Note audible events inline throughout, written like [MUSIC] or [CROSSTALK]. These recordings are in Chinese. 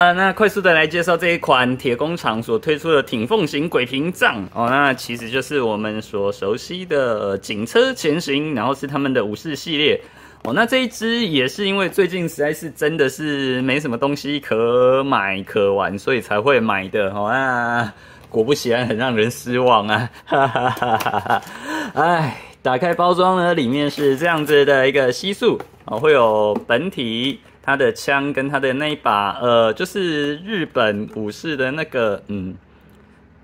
啊，那快速的来介绍这一款铁工厂所推出的挺凤型鬼屏障哦，那其实就是我们所熟悉的警车前行，然后是他们的武士系列哦，那这一只也是因为最近实在是真的是没什么东西可买可玩，所以才会买的，哇，果不其然很让人失望啊，[LAUGHS] 哎，打开包装呢，里面是这样子的一个吸塑哦，会有本体。他的枪跟他的那一把，呃，就是日本武士的那个，嗯，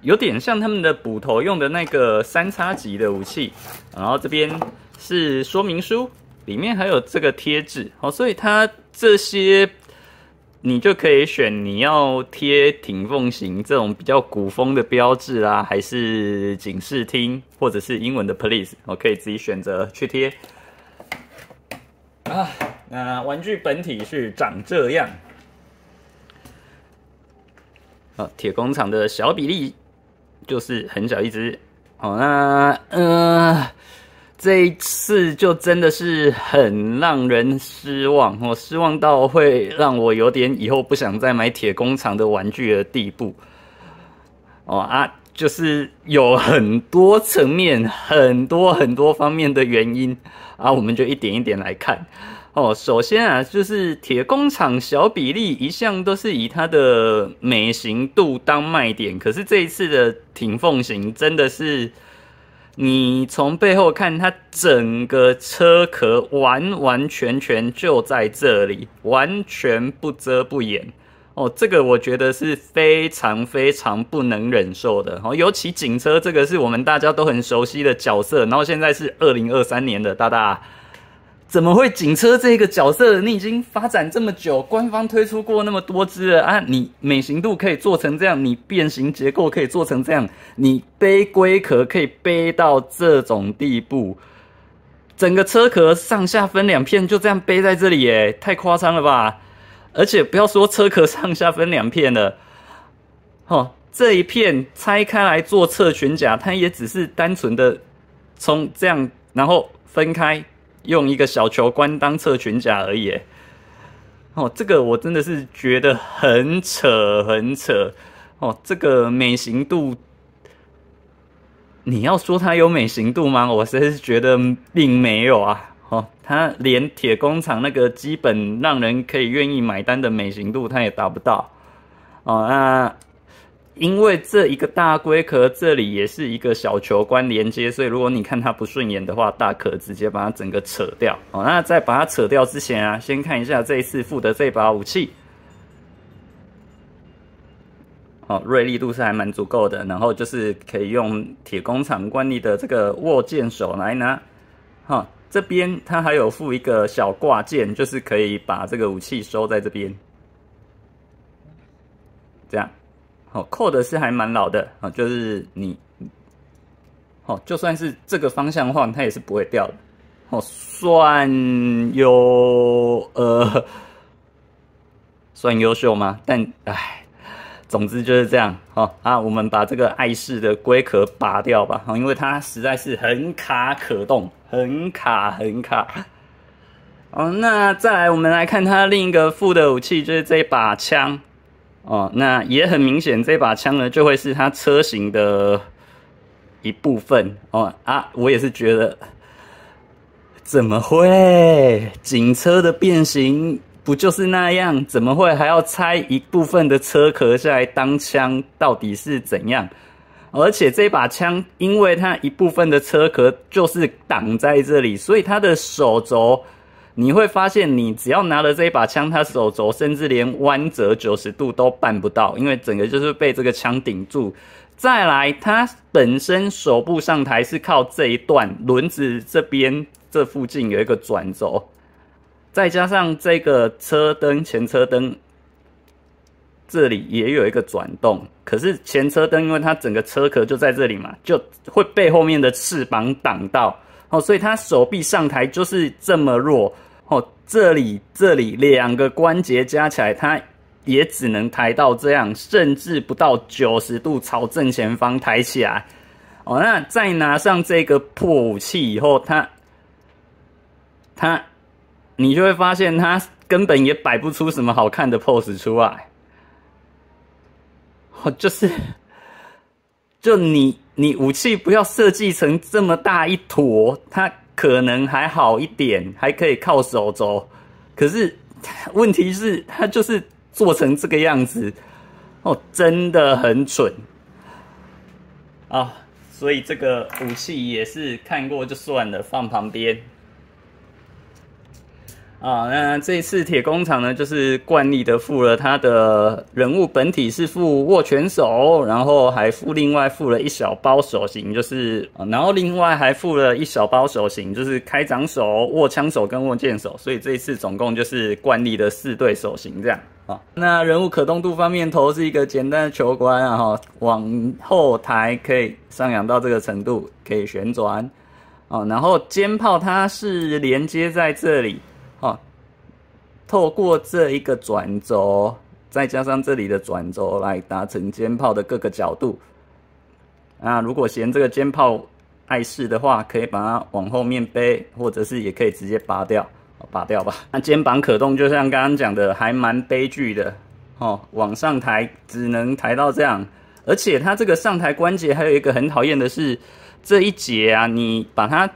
有点像他们的捕头用的那个三叉戟的武器。然后这边是说明书，里面还有这个贴纸。好，所以它这些你就可以选你要贴挺凤型这种比较古风的标志啦，还是警视厅或者是英文的 Police，我可以自己选择去贴啊。那玩具本体是长这样，啊，铁工厂的小比例就是很小一只，好，那呃，这一次就真的是很让人失望，我失望到会让我有点以后不想再买铁工厂的玩具的地步，哦啊，就是有很多层面、很多很多方面的原因啊，我们就一点一点来看。哦，首先啊，就是铁工厂小比例一向都是以它的美型度当卖点，可是这一次的挺缝型真的是，你从背后看它整个车壳完完全全就在这里，完全不遮不掩。哦，这个我觉得是非常非常不能忍受的。哦，尤其警车这个是我们大家都很熟悉的角色，然后现在是二零二三年的大大。怎么会警车这个角色？你已经发展这么久，官方推出过那么多只了啊！你美型度可以做成这样，你变形结构可以做成这样，你背龟壳可以背到这种地步，整个车壳上下分两片，就这样背在这里耶，太夸张了吧！而且不要说车壳上下分两片了，哈，这一片拆开来做侧裙甲，它也只是单纯的从这样，然后分开。用一个小球官当侧裙甲而已，哦，这个我真的是觉得很扯很扯，哦，这个美型度，你要说它有美型度吗？我真是觉得并没有啊，哦，它连铁工厂那个基本让人可以愿意买单的美型度，它也达不到，哦，那。因为这一个大龟壳这里也是一个小球关连接，所以如果你看它不顺眼的话，大可直接把它整个扯掉。好，那在把它扯掉之前啊，先看一下这一次附的这把武器。锐利度是还蛮足够的，然后就是可以用铁工厂惯例的这个握剑手来拿。哈，这边它还有附一个小挂件，就是可以把这个武器收在这边。这样。哦，扣的是还蛮牢的啊，就是你，哦，就算是这个方向晃，它也是不会掉的。哦，算优呃 [LAUGHS] 算优秀吗？但唉，总之就是这样。哦啊，我们把这个碍事的龟壳拔掉吧。哦，因为它实在是很卡可动，很卡很卡。哦，那再来我们来看它另一个副的武器，就是这一把枪。哦，那也很明显，这把枪呢就会是它车型的一部分哦啊，我也是觉得，怎么会警车的变形不就是那样？怎么会还要拆一部分的车壳下来当枪？到底是怎样？而且这把枪，因为它一部分的车壳就是挡在这里，所以它的手轴你会发现，你只要拿了这一把枪，他手肘甚至连弯折九十度都办不到，因为整个就是被这个枪顶住。再来，他本身手部上台是靠这一段轮子这边这附近有一个转轴，再加上这个车灯前车灯这里也有一个转动。可是前车灯，因为它整个车壳就在这里嘛，就会被后面的翅膀挡到。哦，所以他手臂上台就是这么弱。哦，这里这里两个关节加起来，它也只能抬到这样，甚至不到九十度，朝正前方抬起来。哦，那再拿上这个破武器以后，它它，你就会发现它根本也摆不出什么好看的 pose 出来。哦，就是，就你你武器不要设计成这么大一坨，它。可能还好一点，还可以靠手走。可是，问题是它就是做成这个样子，哦，真的很蠢啊！所以这个武器也是看过就算了，放旁边。啊，那这次铁工厂呢，就是惯例的付了他的人物本体是付握拳手，然后还付另外付了一小包手型，就是然后另外还付了一小包手型，就是开掌手、握枪手跟握剑手，所以这一次总共就是惯例的四对手型这样啊。那人物可动度方面，头是一个简单的球关啊哈，往后抬可以上扬到这个程度，可以旋转哦。然后肩炮它是连接在这里。哦，透过这一个转轴，再加上这里的转轴来达成肩炮的各个角度。那如果嫌这个肩炮碍事的话，可以把它往后面背，或者是也可以直接拔掉，拔掉吧。那肩膀可动，就像刚刚讲的，还蛮悲剧的。哦，往上抬只能抬到这样，而且它这个上抬关节还有一个很讨厌的是，这一节啊，你把它。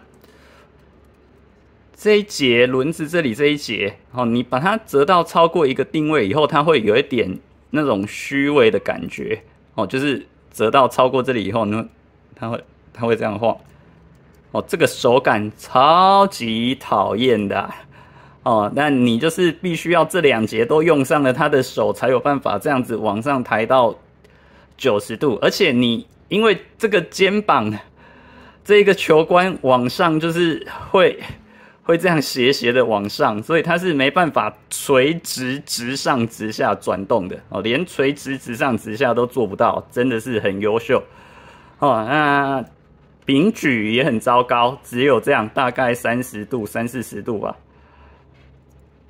这一节轮子这里这一节，哦，你把它折到超过一个定位以后，它会有一点那种虚位的感觉，哦，就是折到超过这里以后，呢，它会它会这样晃，哦，这个手感超级讨厌的，哦，那你就是必须要这两节都用上了，他的手才有办法这样子往上抬到九十度，而且你因为这个肩膀，这个球关往上就是会。会这样斜斜的往上，所以它是没办法垂直直上直下转动的哦，连垂直直上直下都做不到，真的是很优秀哦。那柄举也很糟糕，只有这样大概三十度、三四十度吧。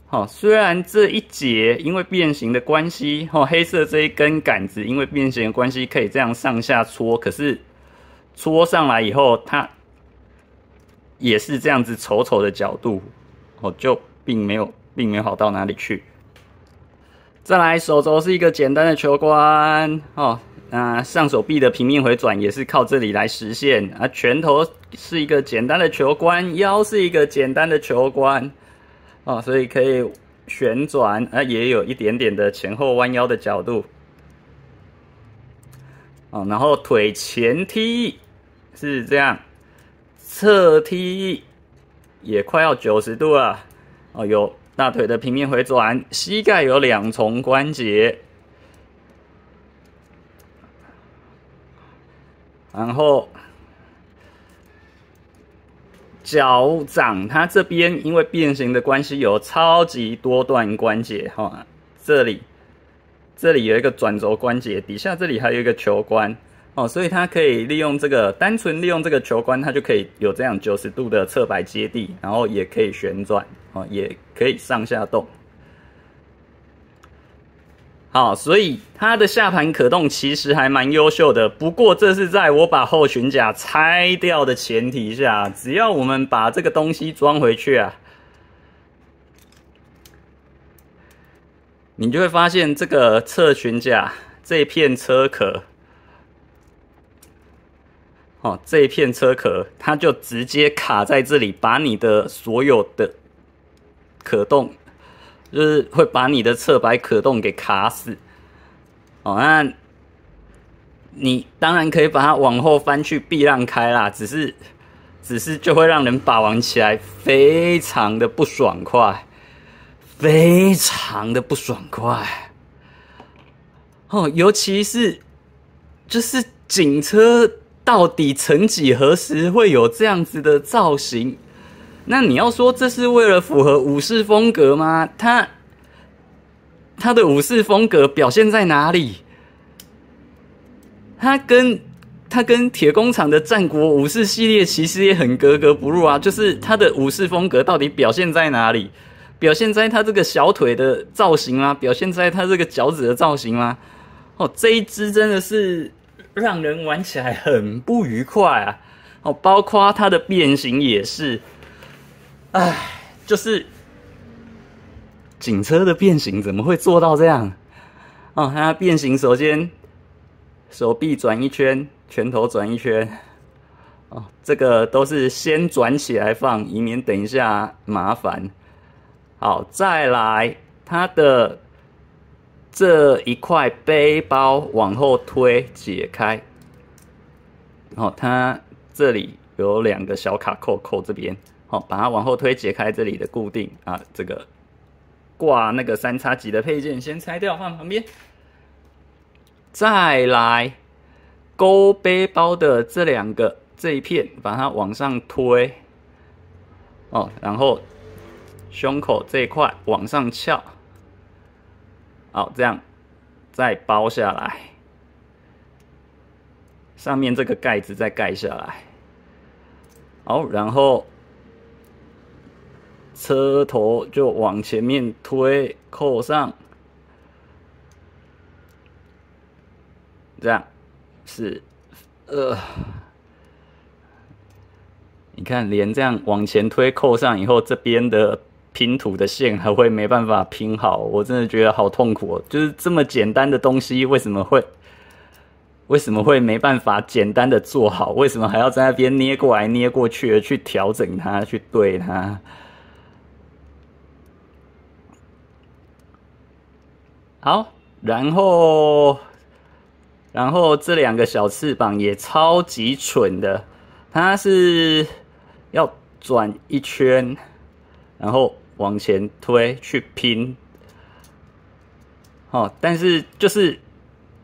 好，虽然这一节因为变形的关系，哦，黑色这一根杆子因为变形的关系可以这样上下搓，可是搓上来以后它。也是这样子，丑丑的角度，哦，就并没有，并没有好到哪里去。再来，手肘是一个简单的球关哦，那上手臂的平面回转也是靠这里来实现啊。拳头是一个简单的球关，腰是一个简单的球关，哦，所以可以旋转，啊，也有一点点的前后弯腰的角度，哦，然后腿前踢是这样。侧踢也快要九十度了，哦，有大腿的平面回转，膝盖有两重关节，然后脚掌它这边因为变形的关系有超级多段关节哈，这里这里有一个转轴关节，底下这里还有一个球关。哦，所以它可以利用这个，单纯利用这个球关，它就可以有这样九十度的侧摆接地，然后也可以旋转，哦，也可以上下动。好，所以它的下盘可动其实还蛮优秀的。不过这是在我把后悬架拆掉的前提下，只要我们把这个东西装回去啊，你就会发现这个侧悬架这片车壳。哦，这一片车壳，它就直接卡在这里，把你的所有的可动，就是会把你的侧摆可动给卡死。哦，那你当然可以把它往后翻去避让开啦，只是，只是就会让人把玩起来非常的不爽快，非常的不爽快。哦，尤其是就是警车。到底曾几何时会有这样子的造型？那你要说这是为了符合武士风格吗？他他的武士风格表现在哪里？他跟他跟铁工厂的战国武士系列其实也很格格不入啊！就是他的武士风格到底表现在哪里？表现在他这个小腿的造型吗？表现在他这个脚趾的造型吗？哦，这一只真的是。让人玩起来很不愉快啊！哦，包括它的变形也是，唉，就是警车的变形怎么会做到这样？哦，它变形首先手臂转一圈，拳头转一圈。哦，这个都是先转起来放，以免等一下麻烦。好，再来它的。这一块背包往后推，解开，好，它这里有两个小卡扣，扣这边，好，把它往后推，解开这里的固定啊，这个挂那个三叉戟的配件先拆掉，放旁边，再来勾背包的这两个这一片，把它往上推，哦，然后胸口这一块往上翘。好，这样再包下来，上面这个盖子再盖下来。好，然后车头就往前面推，扣上。这样是呃，你看，连这样往前推扣上以后，这边的。拼图的线还会没办法拼好，我真的觉得好痛苦哦！就是这么简单的东西，为什么会为什么会没办法简单的做好？为什么还要在那边捏过来捏过去的去调整它，去对它？好，然后然后这两个小翅膀也超级蠢的，它是要转一圈，然后。往前推去拼，哦，但是就是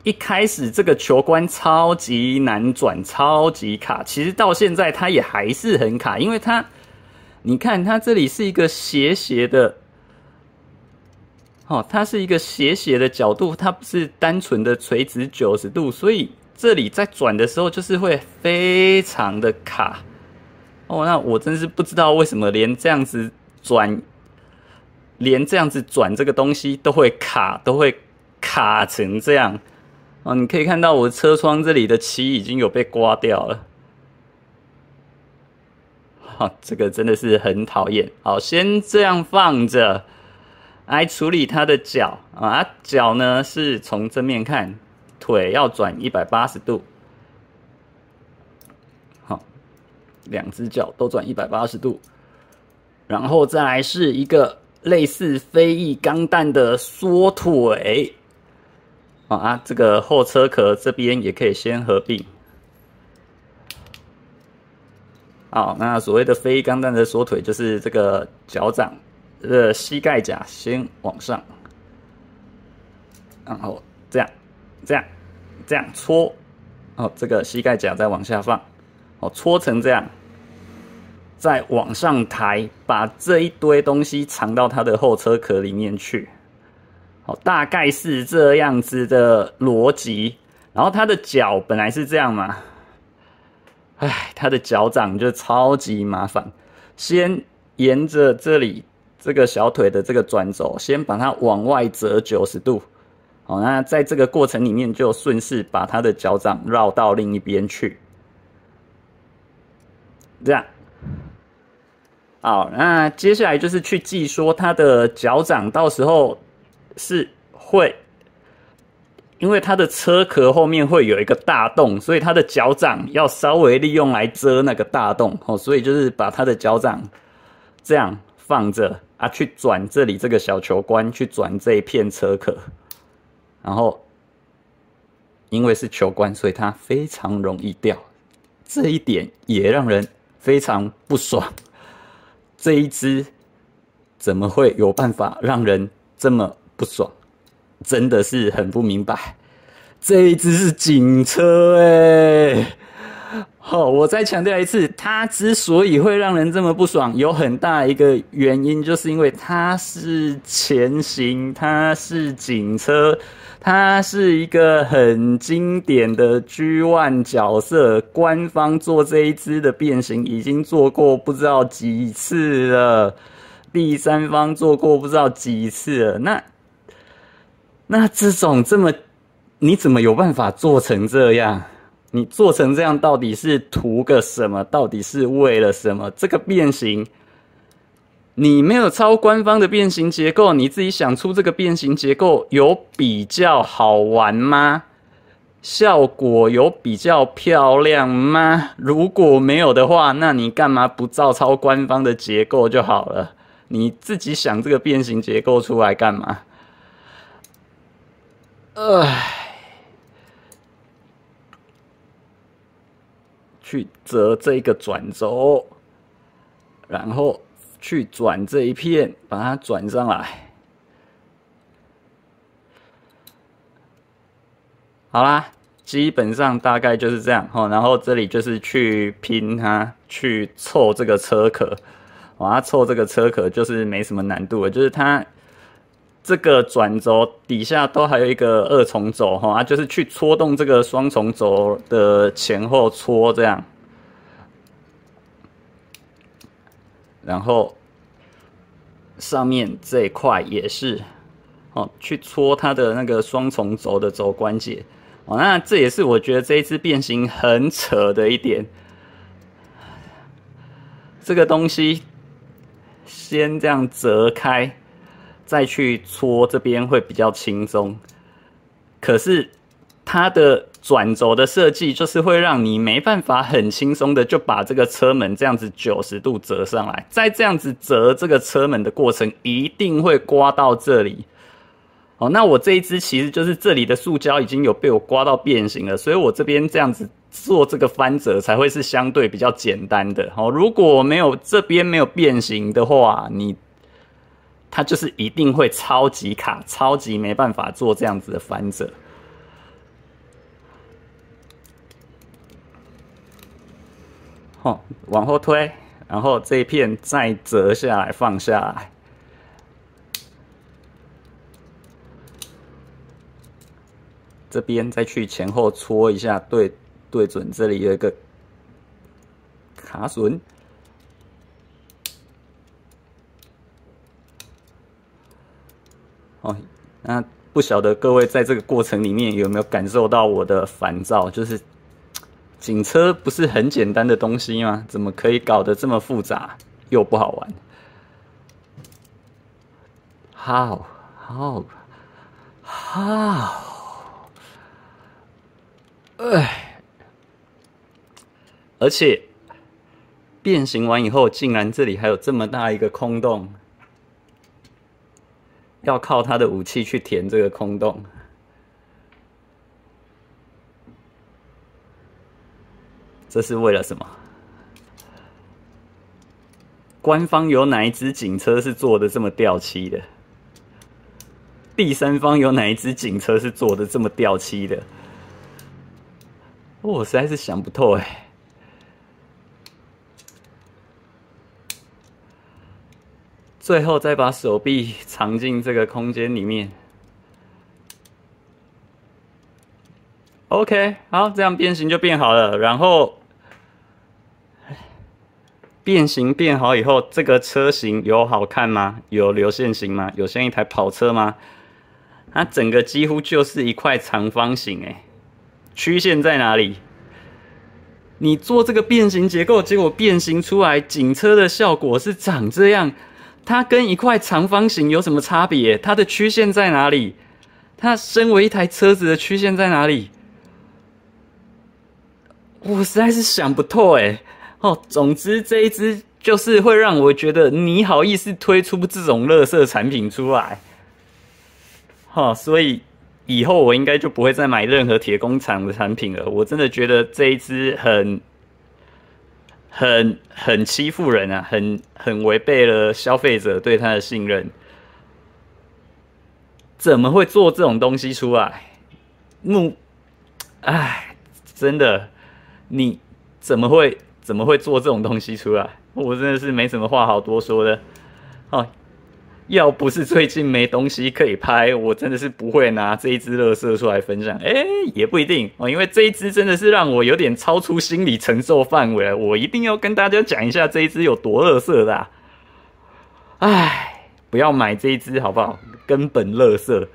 一开始这个球关超级难转，超级卡。其实到现在它也还是很卡，因为它，你看它这里是一个斜斜的，哦，它是一个斜斜的角度，它不是单纯的垂直九十度，所以这里在转的时候就是会非常的卡。哦，那我真是不知道为什么连这样子转。连这样子转这个东西都会卡，都会卡成这样哦！你可以看到我车窗这里的漆已经有被刮掉了。好，这个真的是很讨厌。好，先这样放着，来处理它的脚啊。脚呢是从正面看，腿要转一百八十度。好，两只脚都转一百八十度，然后再来是一个。类似飞翼钢弹的缩腿，啊，这个后车壳这边也可以先合并。好，那所谓的飞翼钢弹的缩腿，就是这个脚掌，的膝盖甲先往上，然后这样、这样、这样搓，哦，这个膝盖甲再往下放，哦，搓成这样。再往上抬，把这一堆东西藏到他的后车壳里面去。好，大概是这样子的逻辑。然后他的脚本来是这样嘛？哎，他的脚掌就超级麻烦。先沿着这里这个小腿的这个转轴，先把它往外折九十度。好，那在这个过程里面，就顺势把他的脚掌绕到另一边去。这样。好，那接下来就是去记说他的脚掌，到时候是会，因为他的车壳后面会有一个大洞，所以他的脚掌要稍微利用来遮那个大洞。哦，所以就是把他的脚掌这样放着啊，去转这里这个小球关，去转这一片车壳，然后因为是球关，所以它非常容易掉，这一点也让人非常不爽。这一支怎么会有办法让人这么不爽？真的是很不明白。这一支是警车哎。好，我再强调一次，它之所以会让人这么不爽，有很大一个原因，就是因为它是前行，它是警车，它是一个很经典的 G One 角色。官方做这一支的变形已经做过不知道几次了，第三方做过不知道几次。那那这种这么，你怎么有办法做成这样？你做成这样到底是图个什么？到底是为了什么？这个变形，你没有抄官方的变形结构，你自己想出这个变形结构有比较好玩吗？效果有比较漂亮吗？如果没有的话，那你干嘛不照抄官方的结构就好了？你自己想这个变形结构出来干嘛？唉。去折这一个转轴，然后去转这一片，把它转上来。好啦，基本上大概就是这样。哦。然后这里就是去拼它，去凑这个车壳。要凑这个车壳就是没什么难度，就是它。这个转轴底下都还有一个二重轴哈啊，就是去戳动这个双重轴的前后戳这样，然后上面这一块也是，哦，去戳它的那个双重轴的轴关节哦，那这也是我觉得这一次变形很扯的一点，这个东西先这样折开。再去搓这边会比较轻松，可是它的转轴的设计就是会让你没办法很轻松的就把这个车门这样子九十度折上来，在这样子折这个车门的过程一定会刮到这里。哦，那我这一只其实就是这里的塑胶已经有被我刮到变形了，所以我这边这样子做这个翻折才会是相对比较简单的。哦，如果没有这边没有变形的话，你。它就是一定会超级卡，超级没办法做这样子的翻折。好，往后推，然后这一片再折下来放下来，这边再去前后搓一下，对对准这里有一个卡榫。那不晓得各位在这个过程里面有没有感受到我的烦躁？就是警车不是很简单的东西吗？怎么可以搞得这么复杂又不好玩？好，好，好，哎，而且变形完以后，竟然这里还有这么大一个空洞。要靠他的武器去填这个空洞，这是为了什么？官方有哪一只警车是做的这么掉漆的？第三方有哪一只警车是做的这么掉漆的？我实在是想不透哎。最后再把手臂藏进这个空间里面。OK，好，这样变形就变好了。然后变形变好以后，这个车型有好看吗？有流线型吗？有像一台跑车吗？它整个几乎就是一块长方形，哎，曲线在哪里？你做这个变形结构，结果变形出来警车的效果是长这样。它跟一块长方形有什么差别？它的曲线在哪里？它身为一台车子的曲线在哪里？我实在是想不透哎。哦，总之这一只就是会让我觉得你好意思推出这种垃色产品出来。哈，所以以后我应该就不会再买任何铁工厂的产品了。我真的觉得这一只很。很很欺负人啊，很很违背了消费者对他的信任，怎么会做这种东西出来？目，唉，真的，你怎么会怎么会做这种东西出来？我真的是没什么话好多说的，哦，要不是最近没东西可以拍，我真的是不会拿这一只乐色出来分享。哎，也不一定哦，因为这一只真的是让我有点超出心理承受范围。我一定要跟大家讲一下这一只有多乐色的。哎，不要买这一只好不好？根本乐色。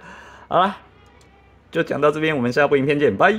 好了，就讲到这边，我们下部影片见，拜。